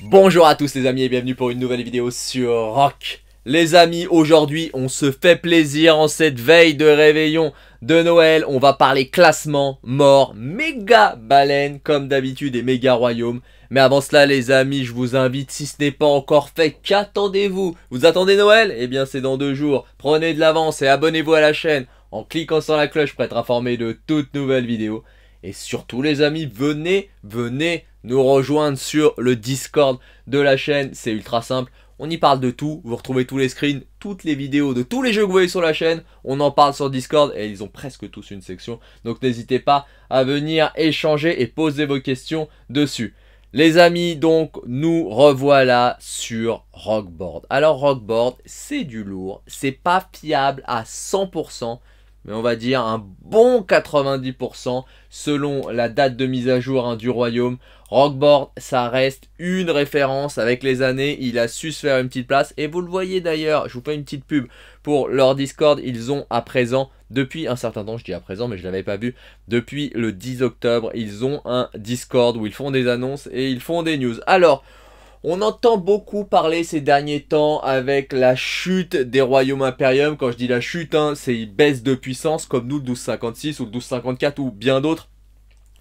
Bonjour à tous les amis et bienvenue pour une nouvelle vidéo sur Rock. Les amis, aujourd'hui on se fait plaisir en cette veille de réveillon de Noël. On va parler classement, mort, méga baleine comme d'habitude et méga royaume. Mais avant cela les amis, je vous invite si ce n'est pas encore fait, qu'attendez-vous Vous attendez Noël Eh bien c'est dans deux jours. Prenez de l'avance et abonnez-vous à la chaîne en cliquant sur la cloche pour être informé de toutes nouvelles vidéos. Et surtout les amis, venez, venez nous rejoindre sur le Discord de la chaîne, c'est ultra simple. On y parle de tout, vous retrouvez tous les screens, toutes les vidéos de tous les jeux que vous voyez sur la chaîne, on en parle sur Discord et ils ont presque tous une section. Donc n'hésitez pas à venir échanger et poser vos questions dessus. Les amis, donc nous revoilà sur Rockboard. Alors Rockboard, c'est du lourd, c'est pas fiable à 100%, mais on va dire un bon 90% selon la date de mise à jour hein, du royaume. Rockboard, ça reste une référence avec les années. Il a su se faire une petite place. Et vous le voyez d'ailleurs, je vous fais une petite pub pour leur Discord. Ils ont à présent, depuis un certain temps, je dis à présent, mais je ne l'avais pas vu, depuis le 10 octobre, ils ont un Discord où ils font des annonces et ils font des news. Alors, on entend beaucoup parler ces derniers temps avec la chute des royaumes impériums. Quand je dis la chute, hein, c'est une baisse de puissance comme nous le 1256 ou le 1254 ou bien d'autres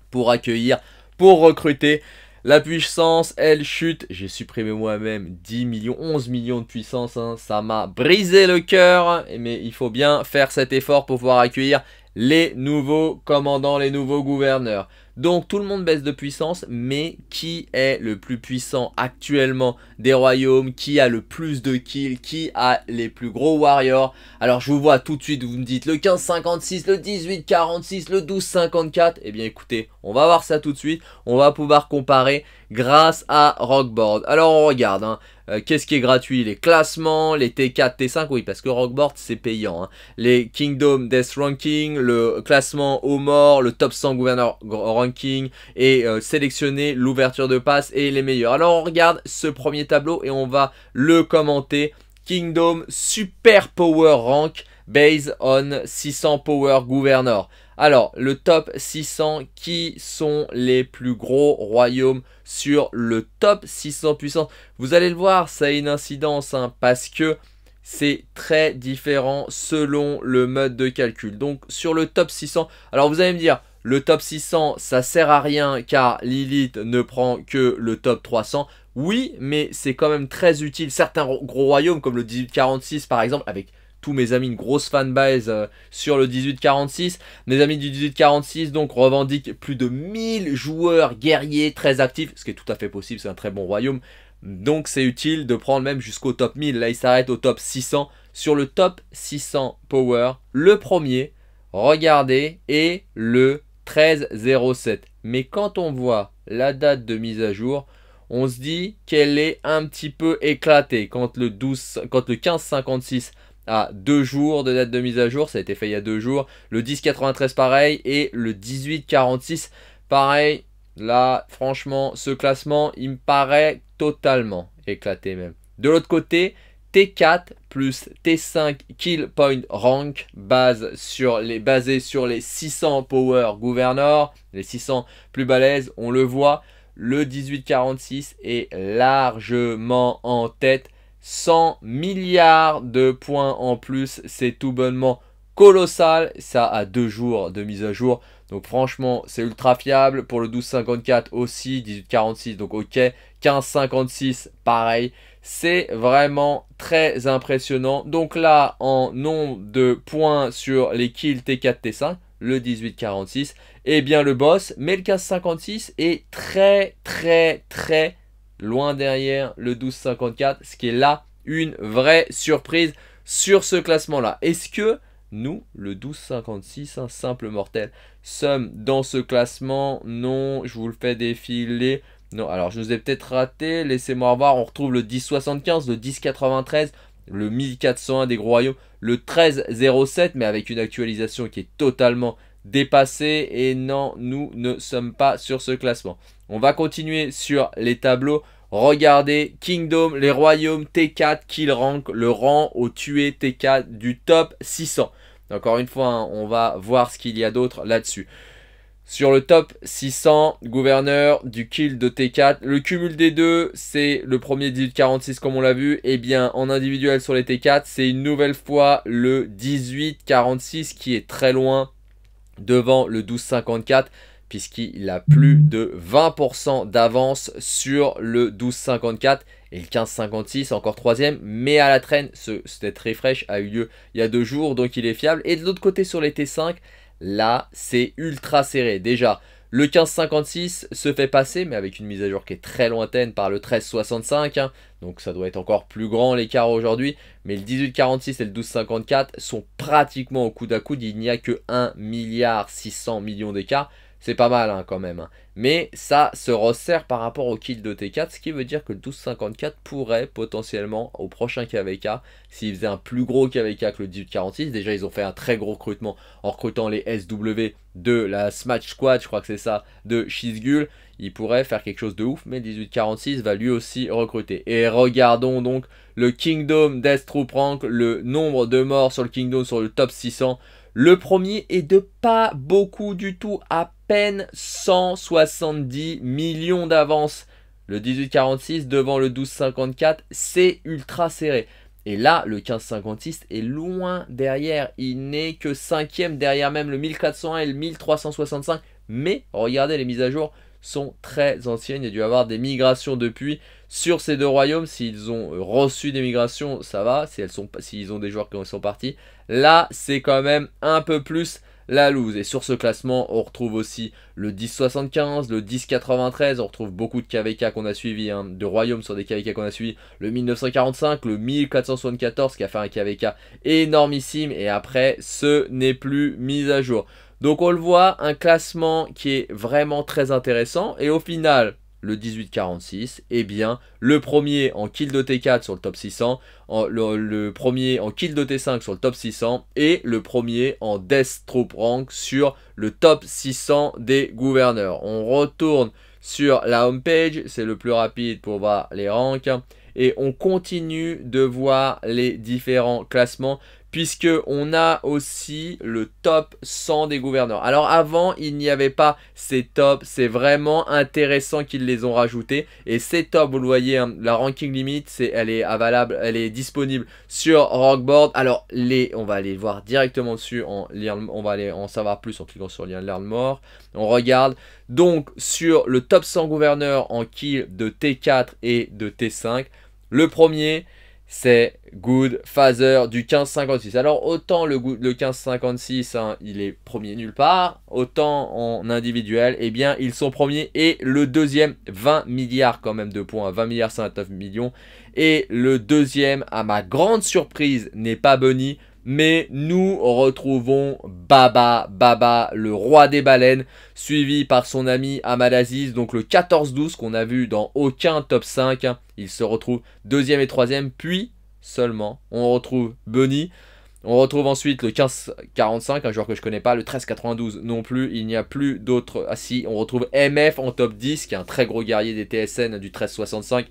pour accueillir, pour recruter. La puissance, elle chute. J'ai supprimé moi-même 10 millions, 11 millions de puissance. Hein. Ça m'a brisé le cœur. Mais il faut bien faire cet effort pour pouvoir accueillir les nouveaux commandants, les nouveaux gouverneurs. Donc tout le monde baisse de puissance, mais qui est le plus puissant actuellement des royaumes Qui a le plus de kills Qui a les plus gros warriors Alors je vous vois tout de suite, vous me dites le 15-56, le 18-46, le 12-54. Eh bien écoutez, on va voir ça tout de suite, on va pouvoir comparer grâce à Rockboard. Alors on regarde, hein. euh, qu'est-ce qui est gratuit Les classements, les T4, T5, oui, parce que Rockboard c'est payant. Hein. Les Kingdom Death Ranking, le classement aux morts, le top 100 gouverneur ranking, et euh, sélectionner l'ouverture de passe et les meilleurs. Alors on regarde ce premier tableau et on va le commenter. Kingdom Super Power Rank based on 600 power governor. Alors, le top 600, qui sont les plus gros royaumes sur le top 600 puissance Vous allez le voir, ça a une incidence hein, parce que c'est très différent selon le mode de calcul. Donc, sur le top 600, alors vous allez me dire, le top 600, ça sert à rien car Lilith ne prend que le top 300. Oui, mais c'est quand même très utile. Certains gros royaumes, comme le 1846 par exemple, avec mes amis, une grosse fanbase euh, sur le 1846. Mes amis du 1846 donc revendiquent plus de 1000 joueurs guerriers très actifs, ce qui est tout à fait possible, c'est un très bon royaume. Donc c'est utile de prendre même jusqu'au top 1000. Là, il s'arrête au top 600. Sur le top 600 Power, le premier, regardez, est le 1307. Mais quand on voit la date de mise à jour, on se dit qu'elle est un petit peu éclatée. Quand le, 12, quand le 1556 à deux jours de date de mise à jour, ça a été fait il y a deux jours. Le 10 93 pareil et le 46 pareil. Là, franchement, ce classement, il me paraît totalement éclaté même. De l'autre côté, T4 plus T5 Kill Point Rank base sur les, basé sur les 600 Power Governor, les 600 plus balèzes, on le voit, le 1846 est largement en tête 100 milliards de points en plus. C'est tout bonnement colossal. Ça a deux jours de mise à jour. Donc franchement, c'est ultra fiable. Pour le 1254 aussi, 1846, donc ok. 1556, pareil. C'est vraiment très impressionnant. Donc là, en nombre de points sur les kills T4, T5, le 1846, et eh bien le boss, mais le 1556 est très, très, très loin derrière le 12,54, ce qui est là une vraie surprise sur ce classement-là. Est-ce que nous, le 12,56, un simple mortel, sommes dans ce classement Non, je vous le fais défiler. Non, alors je nous ai peut-être raté, laissez-moi voir, on retrouve le 10,75, le 10,93, le 1401 des gros royaumes, le 13,07, mais avec une actualisation qui est totalement dépassée, et non, nous ne sommes pas sur ce classement. On va continuer sur les tableaux. Regardez, Kingdom, les royaumes, T4, Kill Rank, le rang au tué T4 du top 600. Encore une fois, hein, on va voir ce qu'il y a d'autre là-dessus. Sur le top 600, gouverneur du kill de T4. Le cumul des deux, c'est le premier 18-46 comme on l'a vu. Et eh bien, en individuel sur les T4, c'est une nouvelle fois le 18-46 qui est très loin devant le 12-54 puisqu'il a plus de 20% d'avance sur le 12,54 et le 15,56, encore troisième, mais à la traîne, ce, très refresh a eu lieu il y a deux jours, donc il est fiable. Et de l'autre côté, sur les T5, là, c'est ultra serré. Déjà, le 15,56 se fait passer, mais avec une mise à jour qui est très lointaine par le 13,65. Hein. donc ça doit être encore plus grand l'écart aujourd'hui. Mais le 18,46 et le 12,54 sont pratiquement au coude à coude. Il n'y a que 1,6 milliard 600 millions d'écart. C'est pas mal hein, quand même. Hein. Mais ça se resserre par rapport au kill de T4, ce qui veut dire que le 1254 pourrait potentiellement, au prochain KVK, s'il faisait un plus gros KVK que le 1846, déjà ils ont fait un très gros recrutement en recrutant les SW de la Smash Squad, je crois que c'est ça, de Shizgul, il pourrait faire quelque chose de ouf, mais 1846 va lui aussi recruter. Et regardons donc le Kingdom Death Troop Rank, le nombre de morts sur le Kingdom sur le top 600, le premier est de pas beaucoup du tout, à peine 170 millions d'avance. Le 18,46 devant le 12,54, c'est ultra serré. Et là, le 15,56 est loin derrière. Il n'est que cinquième derrière même le 1401 et le 1365. Mais regardez, les mises à jour sont très anciennes. Il y a dû y avoir des migrations depuis. Sur ces deux royaumes, s'ils ont reçu des migrations, ça va. s'ils ont des joueurs qui sont partis, là, c'est quand même un peu plus la loose. Et sur ce classement, on retrouve aussi le 10,75, le 10,93. On retrouve beaucoup de KVK qu'on a suivi, hein. de royaumes sur des KVK qu'on a suivi. Le 1945, le 1474 qui a fait un KVK énormissime. Et après, ce n'est plus mis à jour. Donc on le voit, un classement qui est vraiment très intéressant. Et au final, le 1846, et eh bien, le premier en kill de T4 sur le top 600, le, premier en kill de T5 sur le top 600 et le premier en death troop rank sur le top 600 des gouverneurs. On retourne sur la page, c'est le plus rapide pour voir les ranks et on continue de voir les différents classements puisque on a aussi le top 100 des gouverneurs. Alors avant, il n'y avait pas ces tops, c'est vraiment intéressant qu'ils les ont rajoutés et ces tops, vous le voyez, hein, la ranking limite, c'est elle est elle est disponible sur Rockboard. Alors les on va aller voir directement dessus en on va aller en savoir plus en cliquant sur lien de more. On regarde donc sur le top 100 gouverneurs en kill de T4 et de T5. Le premier, c'est Good Father du 1556. Alors autant le, le 1556, hein, il est premier nulle part, autant en individuel, eh bien ils sont premiers et le deuxième 20 milliards quand même de points, 20 milliards 59 millions. Et le deuxième, à ma grande surprise, n'est pas Bunny, mais nous retrouvons Baba, Baba, le roi des baleines, suivi par son ami Amalaziz, donc le 14-12 qu'on a vu dans aucun top 5. Hein, il se retrouve deuxième et troisième, puis seulement on retrouve Bunny. On retrouve ensuite le 15-45, un joueur que je connais pas, le 13-92 non plus, il n'y a plus d'autres. Ah si, on retrouve MF en top 10, qui est un très gros guerrier des TSN du 13-65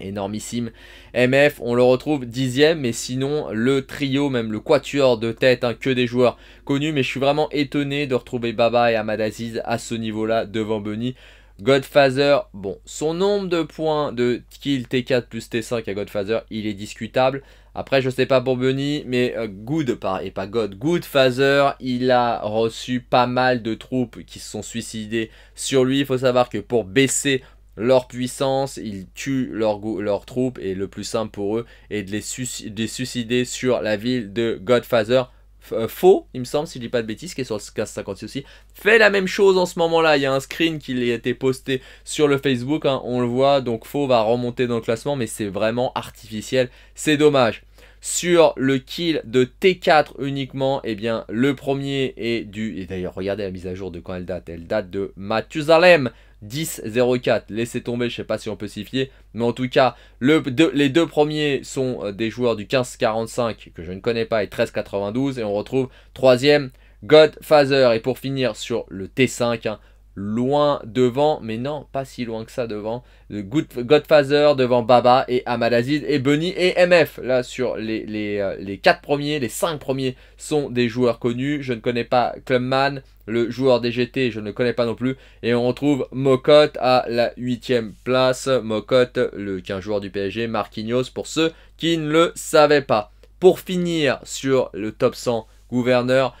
énormissime. MF, on le retrouve dixième, mais sinon le trio, même le quatuor de tête, hein, que des joueurs connus. Mais je suis vraiment étonné de retrouver Baba et Amad Aziz à ce niveau-là devant Bunny. Godfather, bon, son nombre de points de kill T4 plus T5 à Godfather, il est discutable. Après, je sais pas pour Bunny, mais euh, Good, et pas God, Goodfather, il a reçu pas mal de troupes qui se sont suicidées sur lui. Il faut savoir que pour baisser leur puissance, ils tuent leurs leur troupes et le plus simple pour eux est de les, suicider sur la ville de Godfather. Euh, faux, il me semble, si je dis pas de bêtises, qui est sur le 56 aussi, fait la même chose en ce moment-là. Il y a un screen qui a été posté sur le Facebook, hein, on le voit, donc Faux va remonter dans le classement, mais c'est vraiment artificiel, c'est dommage sur le kill de T4 uniquement, eh bien, le premier est du... Et d'ailleurs, regardez la mise à jour de quand elle date. Elle date de Mathusalem 10 04 Laissez tomber, je ne sais pas si on peut s'y fier. Mais en tout cas, le, les deux premiers sont euh, des joueurs du 15-45 que je ne connais pas et 13-92. Et on retrouve troisième, Godfather. Et pour finir sur le T5, loin devant, mais non, pas si loin que ça devant. Euh, Godfather devant Baba et Amalazid. et Bunny et MF. Là, sur les, les, euh, les 4 premiers, les 5 premiers sont des joueurs connus. Je ne connais pas Clubman, le joueur DGT, je ne connais pas non plus. Et on retrouve Mokot à la 8ème place. Mokot, le, 15 joueur du PSG, Marquinhos, pour ceux qui ne le savaient pas. Pour finir sur le top 100 gouverneur,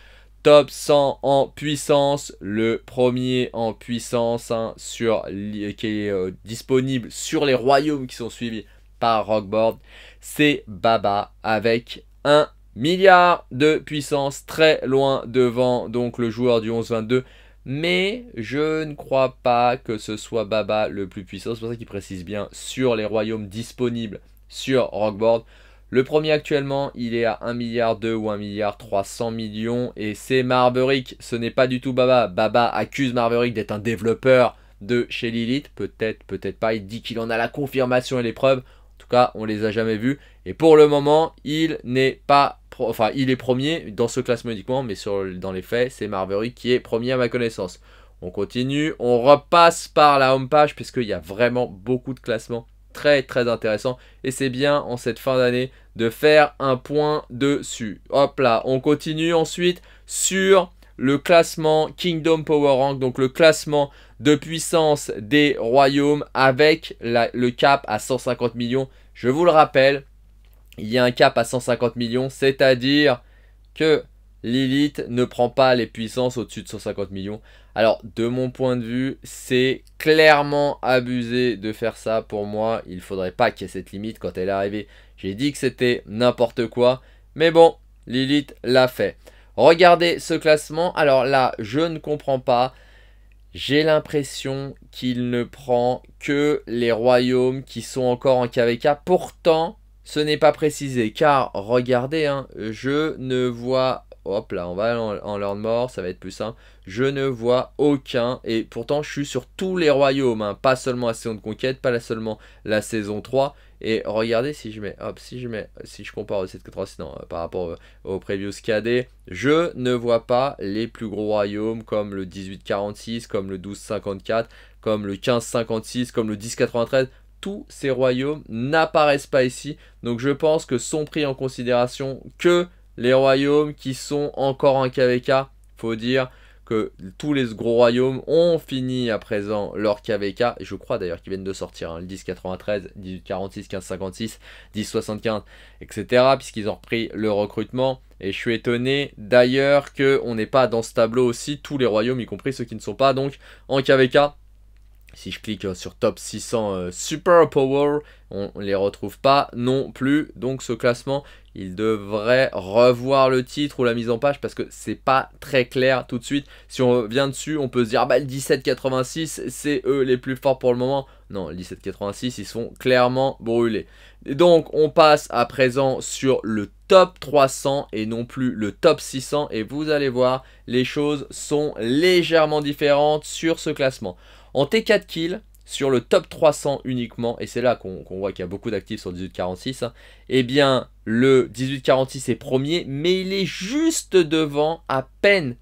top 100 en puissance, le premier en puissance hein, sur, qui est euh, disponible sur les royaumes qui sont suivis par Rockboard, c'est Baba avec 1 milliard de puissance, très loin devant donc le joueur du 11-22. Mais je ne crois pas que ce soit Baba le plus puissant, c'est pour ça qu'il précise bien sur les royaumes disponibles sur Rockboard. Le premier actuellement, il est à 1 milliard 2 ou 1 milliard 300 millions et c'est Marverick, Ce n'est pas du tout Baba. Baba accuse Marverick d'être un développeur de chez Lilith. Peut-être, peut-être pas. Il dit qu'il en a la confirmation et les preuves. En tout cas, on les a jamais vus. Et pour le moment, il n'est pas enfin il est premier dans ce classement uniquement, mais dans les faits, c'est Marverick qui est premier à ma connaissance. On continue, on repasse par la home page puisqu'il y a vraiment beaucoup de classements très très intéressant et c'est bien en cette fin d'année de faire un point dessus. Hop là, on continue ensuite sur le classement Kingdom Power Rank, donc le classement de puissance des royaumes avec le cap à 150 millions. Je vous le rappelle, il y a un cap à 150 millions, c'est-à-dire que Lilith ne prend pas les puissances au-dessus de 150 millions. Alors, de mon point de vue, c'est clairement abusé de faire ça pour moi. Il ne faudrait pas qu'il y ait cette limite quand elle est arrivée. J'ai dit que c'était n'importe quoi. Mais bon, Lilith l'a fait. Regardez ce classement. Alors là, je ne comprends pas. J'ai l'impression qu'il ne prend que les royaumes qui sont encore en KVK. Pourtant, ce n'est pas précisé. Car, regardez, hein, je ne vois hop là, on va en, en Lord Mort, ça va être plus simple. Je ne vois aucun, et pourtant je suis sur tous les royaumes, hein. pas seulement la saison de conquête, pas seulement la saison 3. Et regardez si je mets, hop, si je mets, si je compare au 3 non, par rapport au, previous KD, je ne vois pas les plus gros royaumes comme le 1846, comme le 12-54, comme le 15-56, comme le 10-93. tous ces royaumes n'apparaissent pas ici. Donc je pense que sont pris en considération que les royaumes qui sont encore en KVK. Faut dire que tous les gros royaumes ont fini à présent leur KVK. je crois d'ailleurs qu'ils viennent de sortir hein, le 1093, 10.46, 1556, 1075, etc. Puisqu'ils ont repris le recrutement. Et je suis étonné d'ailleurs qu'on n'est pas dans ce tableau aussi tous les royaumes, y compris ceux qui ne sont pas donc en KVK. Si je clique euh, sur top 600 euh, Super Power, on ne les retrouve pas non plus. Donc ce classement, il devrait revoir le titre ou la mise en page parce que c'est pas très clair tout de suite. Si on vient dessus, on peut se dire ah bah le 1786, c'est eux les plus forts pour le moment. Non, le 1786, ils sont clairement brûlés. donc on passe à présent sur le top 300 et non plus le top 600 et vous allez voir, les choses sont légèrement différentes sur ce classement. En T4 kill, sur le top 300 uniquement, et c'est là qu'on voit qu'il y a beaucoup d'actifs sur 1846, et hein, eh bien le 1846 est premier, mais il est juste devant à peine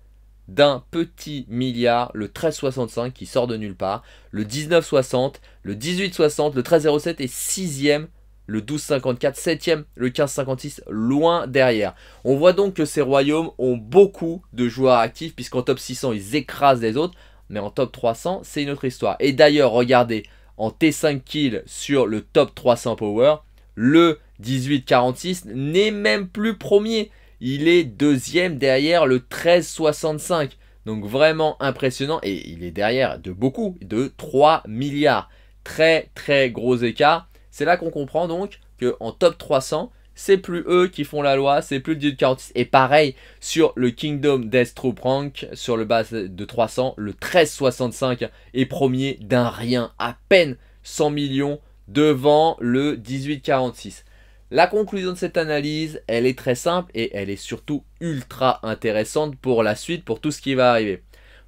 d'un petit milliard, le 1365 qui sort de nulle part, le 1960, le 1860, le 1307 est sixième, le 1254 septième, le 1556 loin derrière. On voit donc que ces royaumes ont beaucoup de joueurs actifs puisqu'en top 600 ils écrasent les autres, mais en top 300, c'est une autre histoire. Et d'ailleurs, regardez, en T5 kill sur le top 300 power, le 1846 n'est même plus premier. Il est deuxième derrière le 1365. Donc vraiment impressionnant. Et il est derrière de beaucoup, de 3 milliards. Très très gros écart. C'est là qu'on comprend donc qu'en top 300, c'est plus eux qui font la loi, c'est plus le 1846. Et pareil, sur le Kingdom Death Troop Rank, sur le base de 300, le 1365 est premier d'un rien, à peine 100 millions devant le 1846. La conclusion de cette analyse, elle est très simple et elle est surtout ultra intéressante pour la suite, pour tout ce qui va arriver.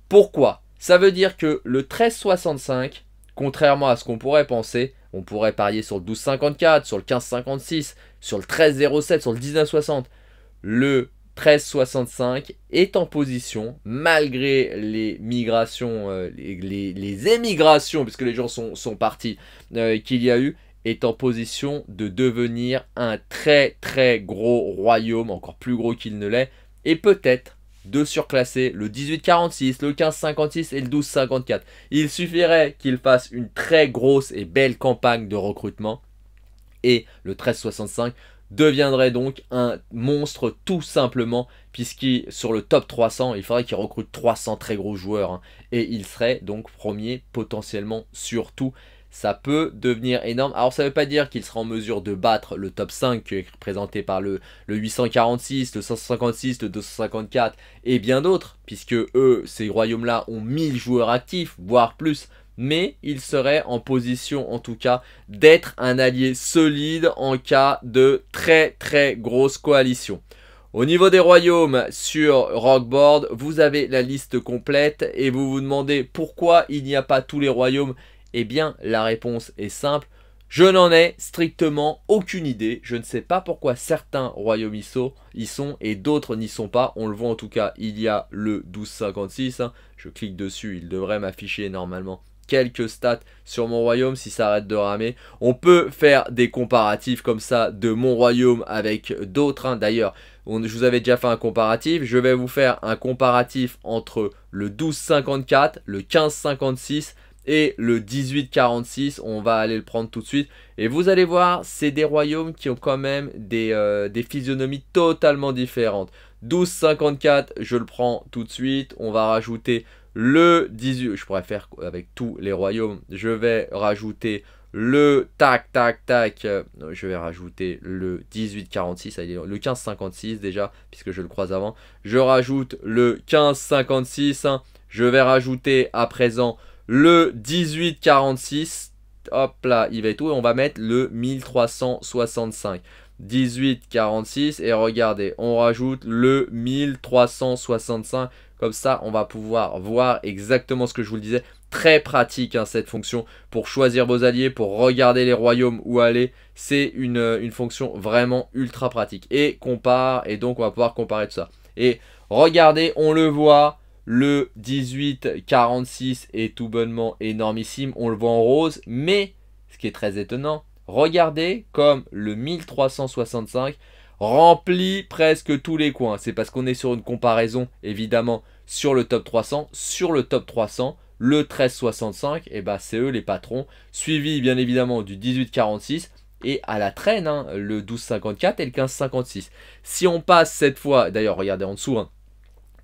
Pourquoi Ça veut dire que le 1365 Contrairement à ce qu'on pourrait penser, on pourrait parier sur le 12,54, sur le 15,56, sur le 13,07, sur le 19,60. Le 13,65 est en position, malgré les migrations, euh, les, émigrations, puisque les gens sont, sont partis, euh, qu'il y a eu, est en position de devenir un très très gros royaume, encore plus gros qu'il ne l'est, et peut-être de surclasser le 18-46, le 15-56 et le 12-54. Il suffirait qu'il fasse une très grosse et belle campagne de recrutement et le 13-65 deviendrait donc un monstre tout simplement puisqu'il sur le top 300 il faudrait qu'il recrute 300 très gros joueurs hein, et il serait donc premier potentiellement sur tout ça peut devenir énorme. Alors ça ne veut pas dire qu'il sera en mesure de battre le top 5 qui est représenté par le, 846, le 156, le 254 et bien d'autres, puisque eux, ces royaumes-là ont 1000 joueurs actifs, voire plus, mais il serait en position en tout cas d'être un allié solide en cas de très très grosse coalition. Au niveau des royaumes sur Rockboard, vous avez la liste complète et vous vous demandez pourquoi il n'y a pas tous les royaumes eh bien, la réponse est simple. Je n'en ai strictement aucune idée. Je ne sais pas pourquoi certains royaumes y sont et d'autres n'y sont pas. On le voit en tout cas, il y a le 1256. Hein. Je clique dessus, il devrait m'afficher normalement quelques stats sur mon royaume si ça arrête de ramer. On peut faire des comparatifs comme ça de mon royaume avec d'autres. Hein. D'ailleurs, je vous avais déjà fait un comparatif. Je vais vous faire un comparatif entre le 1254, le 1556 et le 1846, on va aller le prendre tout de suite. Et vous allez voir, c'est des royaumes qui ont quand même des, euh, physionomies totalement différentes. 1254, je le prends tout de suite. On va rajouter le 18. Je pourrais faire avec tous les royaumes. Je vais rajouter le tac tac tac. je vais rajouter le 1846, le 1556 déjà, puisque je le croise avant. Je rajoute le 1556. Je vais rajouter à présent le 1846, hop là, il va être où Et on va mettre le 1365. 1846 et regardez, on rajoute le 1365. Comme ça, on va pouvoir voir exactement ce que je vous le disais. Très pratique hein, cette fonction pour choisir vos alliés, pour regarder les royaumes où aller. C'est une, euh, une fonction vraiment ultra pratique. Et compare, et donc on va pouvoir comparer tout ça. Et regardez, on le voit, le 18,46 est tout bonnement énormissime, on le voit en rose, mais ce qui est très étonnant, regardez comme le 1365 remplit presque tous les coins. C'est parce qu'on est sur une comparaison, évidemment, sur le top 300. Sur le top 300, le 1365, et eh ben, c'est eux les patrons, suivi bien évidemment du 1846 et à la traîne, hein, le 1254 et le 1556. Si on passe cette fois, d'ailleurs regardez en dessous, hein,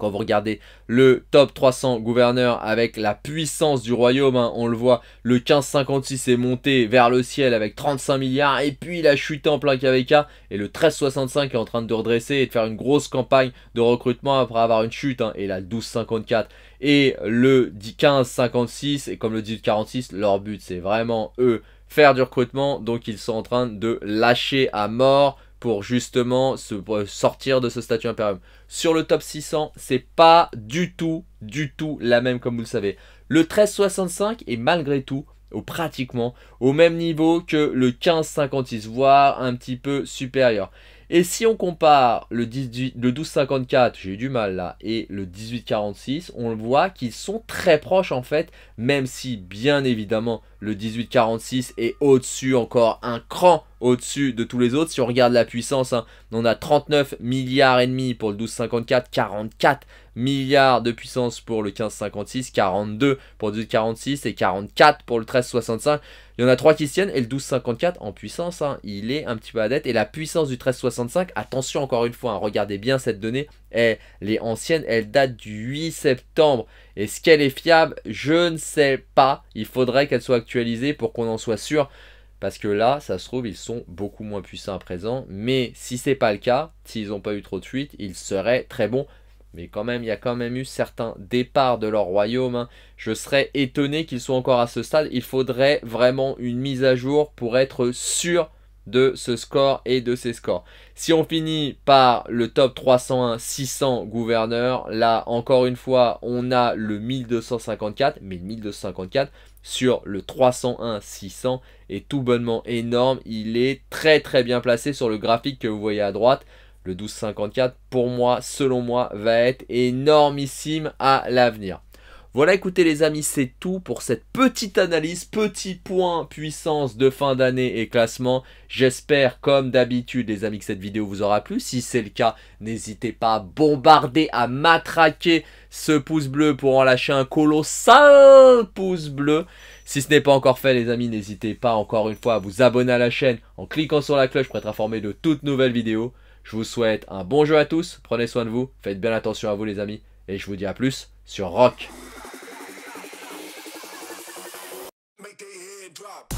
quand vous regardez le top 300 gouverneur avec la puissance du royaume, hein, on le voit, le 1556 est monté vers le ciel avec 35 milliards et puis il a chuté en plein KVK et le 1365 est en train de redresser et de faire une grosse campagne de recrutement après avoir une chute hein, et la 1254 et le 1556 et comme le 1846 leur but c'est vraiment eux faire du recrutement donc ils sont en train de lâcher à mort pour justement se, euh, sortir de ce statut impérium. Sur le top 600, c'est pas du tout, du tout la même comme vous le savez. Le 1365 est malgré tout pratiquement au même niveau que le 1556, voire un petit peu supérieur. Et si on compare le, 18, le 1254, j'ai eu du mal là, et le 1846, on voit qu'ils sont très proches en fait, même si bien évidemment le 1846 est au-dessus, encore un cran au-dessus de tous les autres. Si on regarde la puissance, hein, on a 39 milliards et demi pour le 1254, 44 milliards de puissance pour le 1556, 42 pour le 1846 et 44 pour le 1365. Il y en a 3 qui se tiennent et le 1254 en puissance, hein, il est un petit peu à dette. Et la puissance du 1365, attention encore une fois, hein, regardez bien cette donnée, elle est ancienne, elle date du 8 septembre est-ce qu'elle est fiable Je ne sais pas. Il faudrait qu'elle soit actualisée pour qu'on en soit sûr. Parce que là, ça se trouve, ils sont beaucoup moins puissants à présent. Mais si ce n'est pas le cas, s'ils n'ont pas eu trop de fuites, ils seraient très bons. Mais quand même, il y a quand même eu certains départs de leur royaume. Hein. Je serais étonné qu'ils soient encore à ce stade. Il faudrait vraiment une mise à jour pour être sûr de ce score et de ces scores. Si on finit par le top 301 600 gouverneur, là encore une fois on a le 1254, mais le 1254 sur le 301 600 est tout bonnement énorme, il est très très bien placé sur le graphique que vous voyez à droite. Le 1254 pour moi, selon moi, va être énormissime à l'avenir. Voilà, écoutez les amis, c'est tout pour cette petite analyse, petit point puissance de fin d'année et classement. J'espère, comme d'habitude, les amis, que cette vidéo vous aura plu. Si c'est le cas, n'hésitez pas à bombarder, à matraquer ce pouce bleu pour en lâcher un colossal pouce bleu. Si ce n'est pas encore fait, les amis, n'hésitez pas encore une fois à vous abonner à la chaîne en cliquant sur la cloche pour être informé de toutes nouvelles vidéos. Je vous souhaite un bon jeu à tous, prenez soin de vous, faites bien attention à vous les amis, et je vous dis à plus sur Rock. make their head drop.